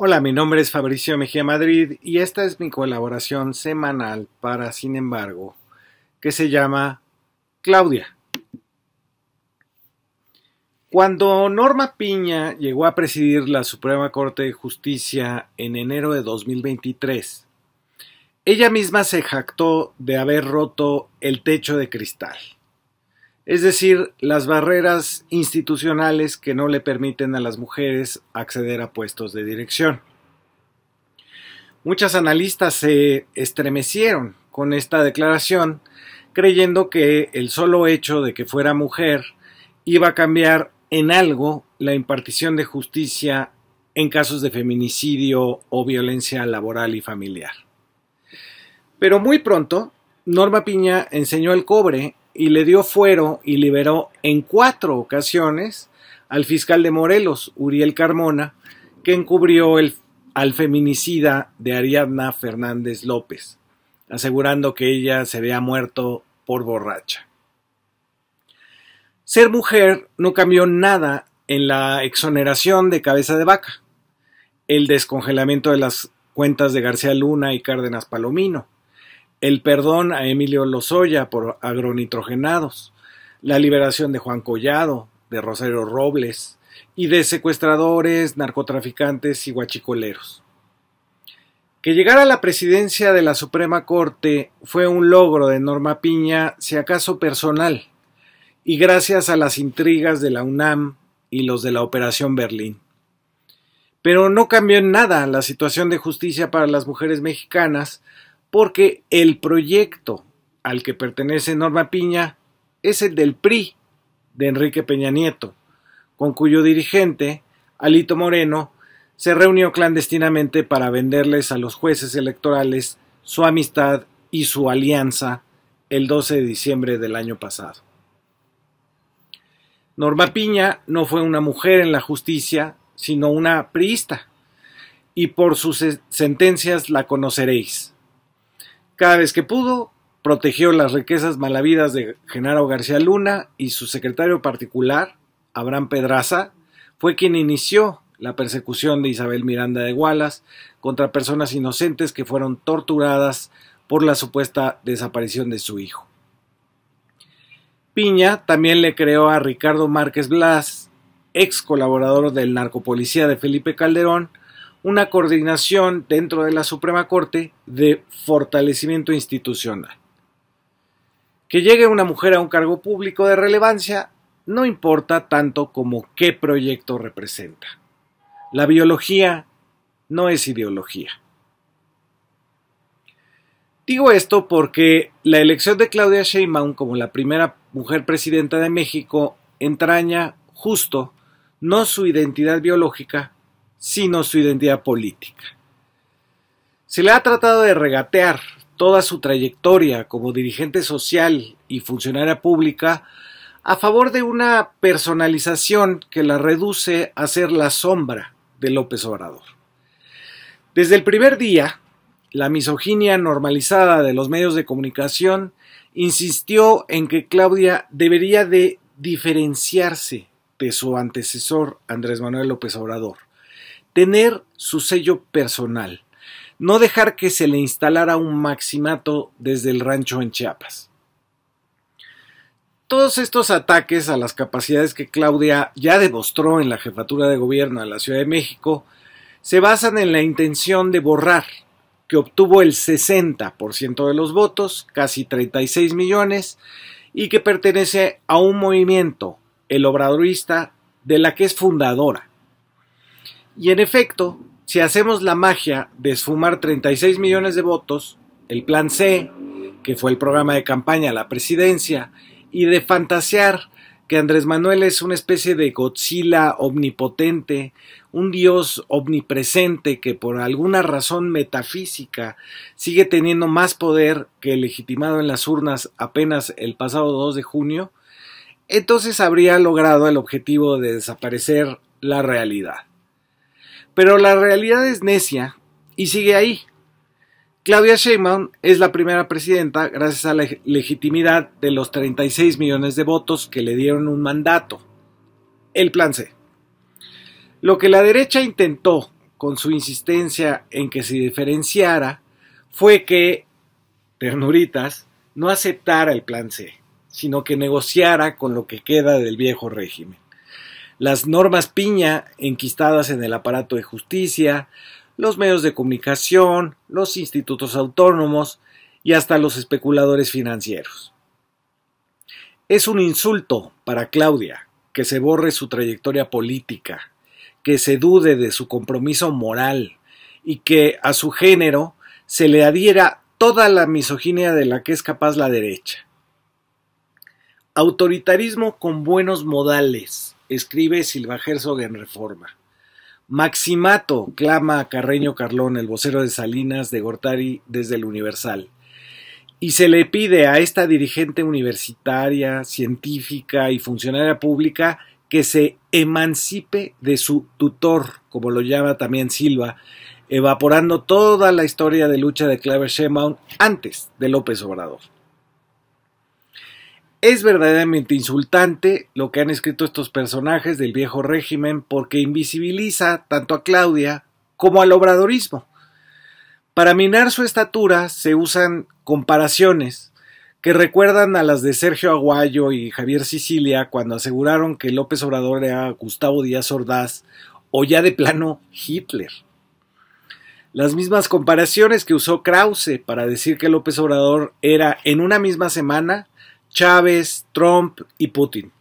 Hola, mi nombre es Fabricio Mejía Madrid y esta es mi colaboración semanal para Sin embargo, que se llama Claudia. Cuando Norma Piña llegó a presidir la Suprema Corte de Justicia en enero de 2023, ella misma se jactó de haber roto el techo de cristal es decir, las barreras institucionales que no le permiten a las mujeres acceder a puestos de dirección. Muchas analistas se estremecieron con esta declaración, creyendo que el solo hecho de que fuera mujer iba a cambiar en algo la impartición de justicia en casos de feminicidio o violencia laboral y familiar. Pero muy pronto, Norma Piña enseñó el cobre y le dio fuero y liberó en cuatro ocasiones al fiscal de Morelos, Uriel Carmona, que encubrió el, al feminicida de Ariadna Fernández López, asegurando que ella se había muerto por borracha. Ser mujer no cambió nada en la exoneración de cabeza de vaca, el descongelamiento de las cuentas de García Luna y Cárdenas Palomino, el perdón a Emilio Lozoya por agronitrogenados, la liberación de Juan Collado, de Rosario Robles y de secuestradores, narcotraficantes y guachicoleros. Que llegara a la presidencia de la Suprema Corte fue un logro de Norma Piña, si acaso personal, y gracias a las intrigas de la UNAM y los de la Operación Berlín. Pero no cambió en nada la situación de justicia para las mujeres mexicanas, porque el proyecto al que pertenece Norma Piña es el del PRI de Enrique Peña Nieto, con cuyo dirigente, Alito Moreno, se reunió clandestinamente para venderles a los jueces electorales su amistad y su alianza el 12 de diciembre del año pasado. Norma Piña no fue una mujer en la justicia, sino una priista, y por sus sentencias la conoceréis. Cada vez que pudo, protegió las riquezas malavidas de Genaro García Luna y su secretario particular, Abraham Pedraza, fue quien inició la persecución de Isabel Miranda de Gualas contra personas inocentes que fueron torturadas por la supuesta desaparición de su hijo. Piña también le creó a Ricardo Márquez Blas, ex colaborador del narcopolicía de Felipe Calderón, una coordinación dentro de la Suprema Corte de fortalecimiento institucional. Que llegue una mujer a un cargo público de relevancia no importa tanto como qué proyecto representa. La biología no es ideología. Digo esto porque la elección de Claudia Sheinbaum como la primera mujer presidenta de México entraña justo no su identidad biológica, sino su identidad política. Se le ha tratado de regatear toda su trayectoria como dirigente social y funcionaria pública a favor de una personalización que la reduce a ser la sombra de López Obrador. Desde el primer día, la misoginia normalizada de los medios de comunicación insistió en que Claudia debería de diferenciarse de su antecesor Andrés Manuel López Obrador tener su sello personal, no dejar que se le instalara un maximato desde el rancho en Chiapas. Todos estos ataques a las capacidades que Claudia ya demostró en la jefatura de gobierno de la Ciudad de México se basan en la intención de borrar, que obtuvo el 60% de los votos, casi 36 millones, y que pertenece a un movimiento, el obradorista, de la que es fundadora. Y en efecto, si hacemos la magia de esfumar 36 millones de votos, el plan C, que fue el programa de campaña a la presidencia, y de fantasear que Andrés Manuel es una especie de Godzilla omnipotente, un dios omnipresente que por alguna razón metafísica sigue teniendo más poder que legitimado en las urnas apenas el pasado 2 de junio, entonces habría logrado el objetivo de desaparecer la realidad. Pero la realidad es necia y sigue ahí. Claudia Sheinbaum es la primera presidenta gracias a la legitimidad de los 36 millones de votos que le dieron un mandato. El plan C. Lo que la derecha intentó con su insistencia en que se diferenciara fue que Ternuritas no aceptara el plan C, sino que negociara con lo que queda del viejo régimen las normas piña enquistadas en el aparato de justicia, los medios de comunicación, los institutos autónomos y hasta los especuladores financieros. Es un insulto para Claudia que se borre su trayectoria política, que se dude de su compromiso moral y que a su género se le adhiera toda la misoginia de la que es capaz la derecha. Autoritarismo con buenos modales escribe Silva Herzog en Reforma. Maximato, clama a Carreño Carlón, el vocero de Salinas de Gortari desde el Universal. Y se le pide a esta dirigente universitaria, científica y funcionaria pública que se emancipe de su tutor, como lo llama también Silva, evaporando toda la historia de lucha de Claver Sheinbaum antes de López Obrador. Es verdaderamente insultante lo que han escrito estos personajes del viejo régimen porque invisibiliza tanto a Claudia como al obradorismo. Para minar su estatura se usan comparaciones que recuerdan a las de Sergio Aguayo y Javier Sicilia cuando aseguraron que López Obrador era Gustavo Díaz Ordaz o ya de plano Hitler. Las mismas comparaciones que usó Krause para decir que López Obrador era en una misma semana Chávez, Trump y Putin.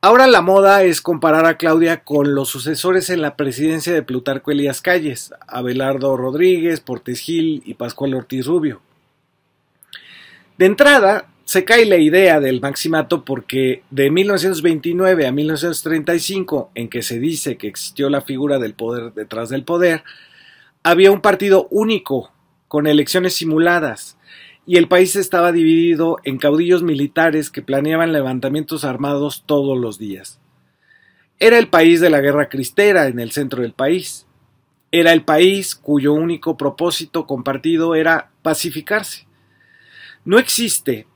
Ahora la moda es comparar a Claudia con los sucesores en la presidencia de Plutarco Elías Calles, Abelardo Rodríguez, Portes Gil y Pascual Ortiz Rubio. De entrada, se cae la idea del maximato porque de 1929 a 1935, en que se dice que existió la figura del poder detrás del poder, había un partido único, con elecciones simuladas, y el país estaba dividido en caudillos militares que planeaban levantamientos armados todos los días. Era el país de la guerra cristera en el centro del país. Era el país cuyo único propósito compartido era pacificarse. No existe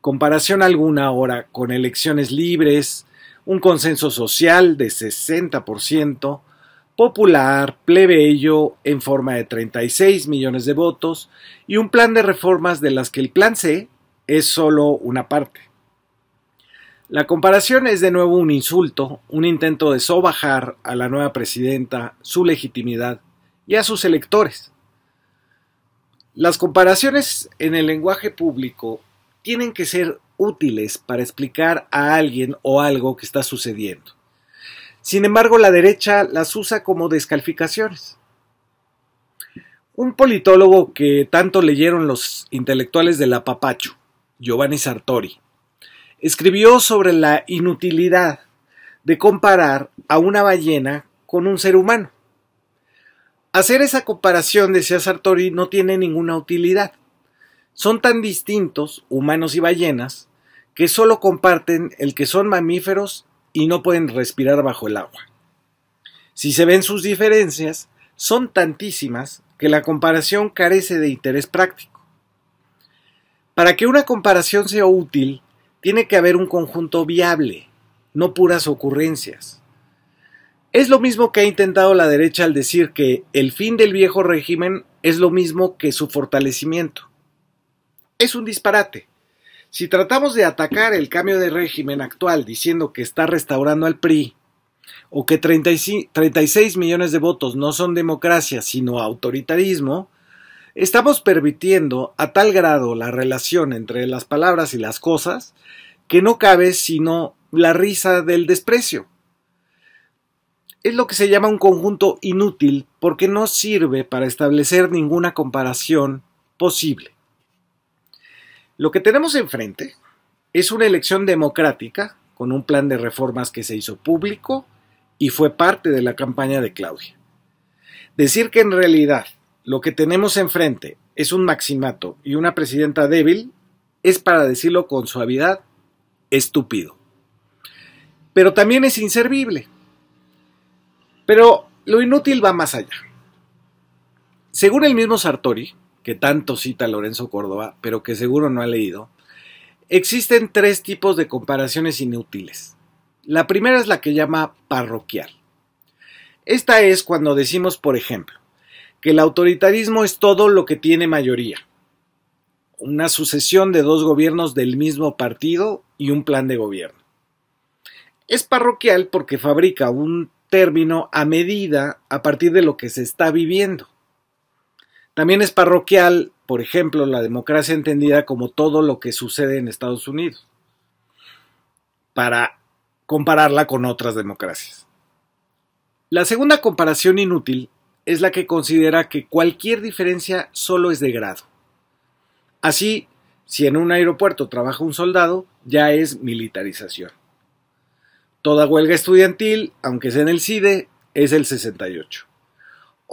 comparación alguna ahora con elecciones libres, un consenso social de 60%, popular, plebeyo, en forma de 36 millones de votos, y un plan de reformas de las que el plan C es solo una parte. La comparación es de nuevo un insulto, un intento de sobajar a la nueva presidenta, su legitimidad y a sus electores. Las comparaciones en el lenguaje público tienen que ser útiles para explicar a alguien o algo que está sucediendo. Sin embargo, la derecha las usa como descalificaciones. Un politólogo que tanto leyeron los intelectuales de la Papacho, Giovanni Sartori, escribió sobre la inutilidad de comparar a una ballena con un ser humano. Hacer esa comparación, decía Sartori, no tiene ninguna utilidad. Son tan distintos, humanos y ballenas, que solo comparten el que son mamíferos y no pueden respirar bajo el agua. Si se ven sus diferencias, son tantísimas que la comparación carece de interés práctico. Para que una comparación sea útil, tiene que haber un conjunto viable, no puras ocurrencias. Es lo mismo que ha intentado la derecha al decir que el fin del viejo régimen es lo mismo que su fortalecimiento. Es un disparate. Si tratamos de atacar el cambio de régimen actual diciendo que está restaurando al PRI, o que 36 millones de votos no son democracia sino autoritarismo, estamos permitiendo a tal grado la relación entre las palabras y las cosas que no cabe sino la risa del desprecio. Es lo que se llama un conjunto inútil porque no sirve para establecer ninguna comparación posible. Lo que tenemos enfrente es una elección democrática con un plan de reformas que se hizo público y fue parte de la campaña de Claudia. Decir que en realidad lo que tenemos enfrente es un maximato y una presidenta débil es, para decirlo con suavidad, estúpido. Pero también es inservible. Pero lo inútil va más allá. Según el mismo Sartori, que tanto cita Lorenzo Córdoba, pero que seguro no ha leído, existen tres tipos de comparaciones inútiles. La primera es la que llama parroquial. Esta es cuando decimos, por ejemplo, que el autoritarismo es todo lo que tiene mayoría, una sucesión de dos gobiernos del mismo partido y un plan de gobierno. Es parroquial porque fabrica un término a medida a partir de lo que se está viviendo también es parroquial, por ejemplo, la democracia entendida como todo lo que sucede en Estados Unidos, para compararla con otras democracias. La segunda comparación inútil es la que considera que cualquier diferencia solo es de grado. Así, si en un aeropuerto trabaja un soldado, ya es militarización. Toda huelga estudiantil, aunque sea en el CIDE, es el 68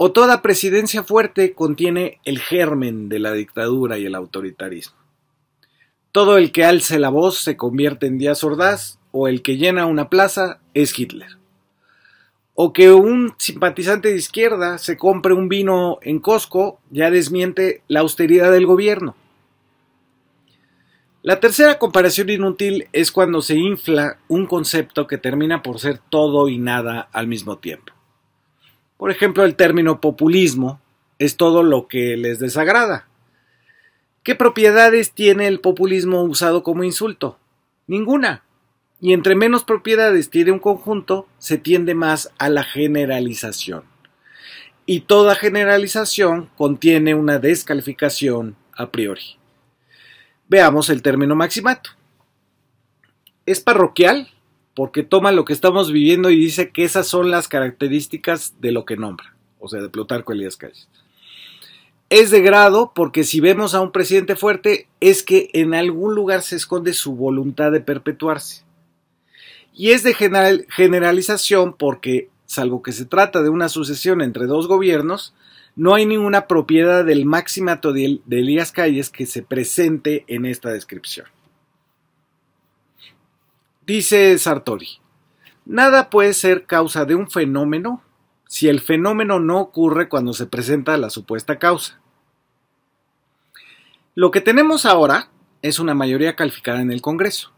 o toda presidencia fuerte contiene el germen de la dictadura y el autoritarismo. Todo el que alce la voz se convierte en Díaz Ordaz o el que llena una plaza es Hitler. O que un simpatizante de izquierda se compre un vino en Costco ya desmiente la austeridad del gobierno. La tercera comparación inútil es cuando se infla un concepto que termina por ser todo y nada al mismo tiempo. Por ejemplo, el término populismo es todo lo que les desagrada. ¿Qué propiedades tiene el populismo usado como insulto? Ninguna. Y entre menos propiedades tiene un conjunto, se tiende más a la generalización. Y toda generalización contiene una descalificación a priori. Veamos el término maximato. ¿Es parroquial? porque toma lo que estamos viviendo y dice que esas son las características de lo que nombra, o sea, de Plutarco Elías Calles. Es de grado porque si vemos a un presidente fuerte es que en algún lugar se esconde su voluntad de perpetuarse. Y es de generalización porque, salvo que se trata de una sucesión entre dos gobiernos, no hay ninguna propiedad del máximo de Elías Calles que se presente en esta descripción. Dice Sartori, nada puede ser causa de un fenómeno si el fenómeno no ocurre cuando se presenta la supuesta causa. Lo que tenemos ahora es una mayoría calificada en el Congreso.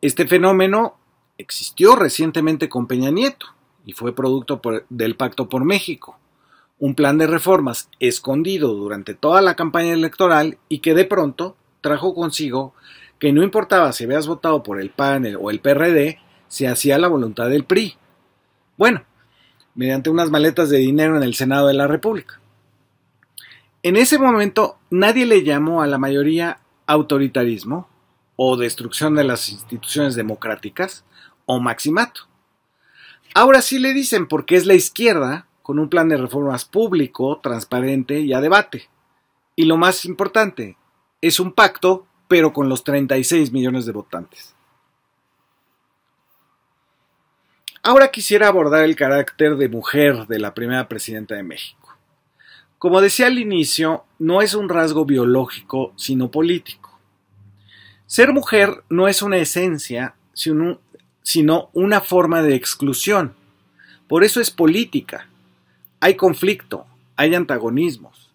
Este fenómeno existió recientemente con Peña Nieto y fue producto del Pacto por México, un plan de reformas escondido durante toda la campaña electoral y que de pronto trajo consigo que no importaba si habías votado por el PAN o el PRD, se hacía la voluntad del PRI. Bueno, mediante unas maletas de dinero en el Senado de la República. En ese momento nadie le llamó a la mayoría autoritarismo o destrucción de las instituciones democráticas o maximato. Ahora sí le dicen porque es la izquierda con un plan de reformas público, transparente y a debate. Y lo más importante, es un pacto pero con los 36 millones de votantes. Ahora quisiera abordar el carácter de mujer de la primera presidenta de México. Como decía al inicio, no es un rasgo biológico, sino político. Ser mujer no es una esencia, sino una forma de exclusión. Por eso es política. Hay conflicto, hay antagonismos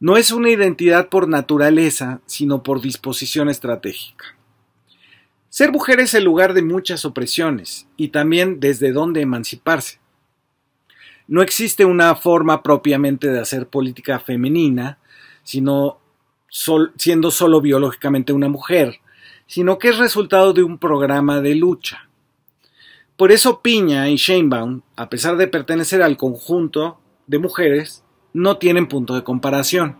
no es una identidad por naturaleza, sino por disposición estratégica. Ser mujer es el lugar de muchas opresiones y también desde donde emanciparse. No existe una forma propiamente de hacer política femenina, sino siendo solo biológicamente una mujer, sino que es resultado de un programa de lucha. Por eso Piña y Sheinbaum, a pesar de pertenecer al conjunto de mujeres, no tienen punto de comparación.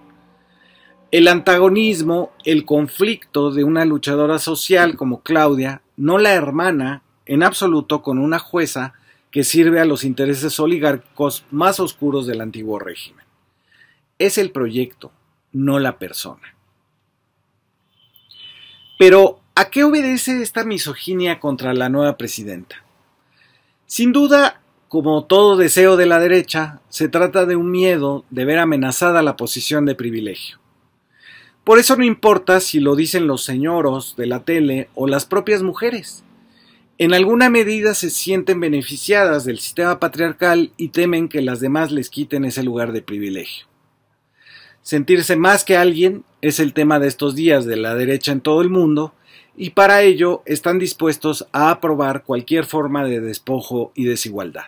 El antagonismo, el conflicto de una luchadora social como Claudia, no la hermana en absoluto con una jueza que sirve a los intereses oligárquicos más oscuros del antiguo régimen. Es el proyecto, no la persona. Pero, ¿a qué obedece esta misoginia contra la nueva presidenta? Sin duda, como todo deseo de la derecha, se trata de un miedo de ver amenazada la posición de privilegio. Por eso no importa si lo dicen los señoros de la tele o las propias mujeres. En alguna medida se sienten beneficiadas del sistema patriarcal y temen que las demás les quiten ese lugar de privilegio. Sentirse más que alguien es el tema de estos días de la derecha en todo el mundo y para ello están dispuestos a aprobar cualquier forma de despojo y desigualdad.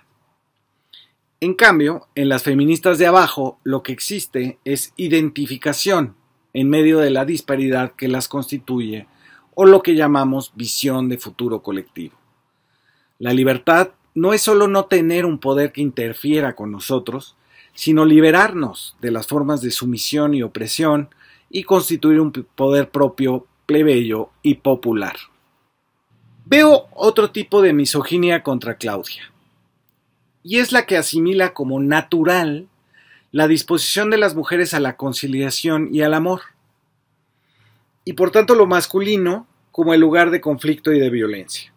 En cambio, en las feministas de abajo lo que existe es identificación en medio de la disparidad que las constituye o lo que llamamos visión de futuro colectivo. La libertad no es solo no tener un poder que interfiera con nosotros, sino liberarnos de las formas de sumisión y opresión y constituir un poder propio, plebeyo y popular. Veo otro tipo de misoginia contra Claudia y es la que asimila como natural la disposición de las mujeres a la conciliación y al amor, y por tanto lo masculino como el lugar de conflicto y de violencia.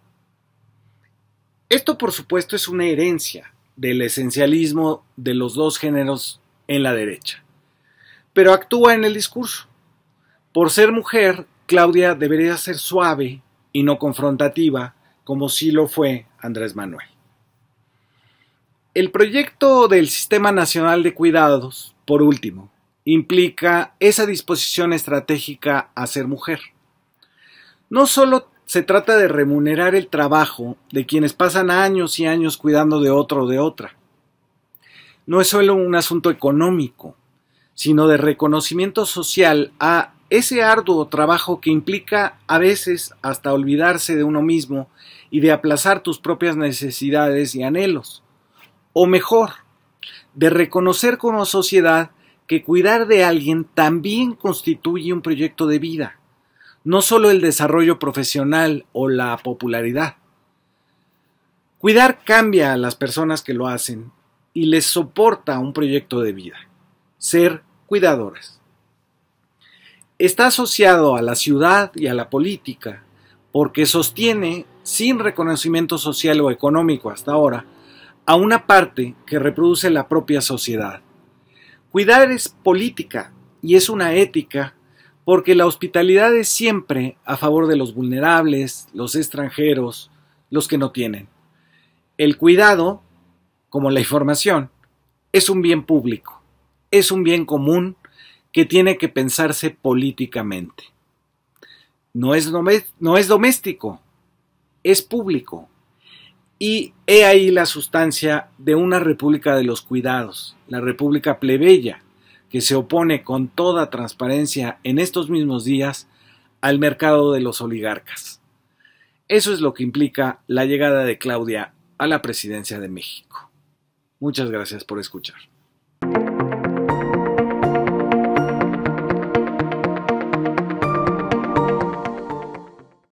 Esto por supuesto es una herencia del esencialismo de los dos géneros en la derecha, pero actúa en el discurso. Por ser mujer, Claudia debería ser suave y no confrontativa, como sí lo fue Andrés Manuel. El proyecto del Sistema Nacional de Cuidados, por último, implica esa disposición estratégica a ser mujer. No solo se trata de remunerar el trabajo de quienes pasan años y años cuidando de otro o de otra. No es solo un asunto económico, sino de reconocimiento social a ese arduo trabajo que implica a veces hasta olvidarse de uno mismo y de aplazar tus propias necesidades y anhelos o mejor, de reconocer como sociedad que cuidar de alguien también constituye un proyecto de vida, no solo el desarrollo profesional o la popularidad. Cuidar cambia a las personas que lo hacen y les soporta un proyecto de vida, ser cuidadoras. Está asociado a la ciudad y a la política porque sostiene, sin reconocimiento social o económico hasta ahora, a una parte que reproduce la propia sociedad. Cuidar es política y es una ética porque la hospitalidad es siempre a favor de los vulnerables, los extranjeros, los que no tienen. El cuidado, como la información, es un bien público, es un bien común que tiene que pensarse políticamente. No es, no es doméstico, es público, y he ahí la sustancia de una república de los cuidados, la república plebeya, que se opone con toda transparencia en estos mismos días al mercado de los oligarcas. Eso es lo que implica la llegada de Claudia a la presidencia de México. Muchas gracias por escuchar.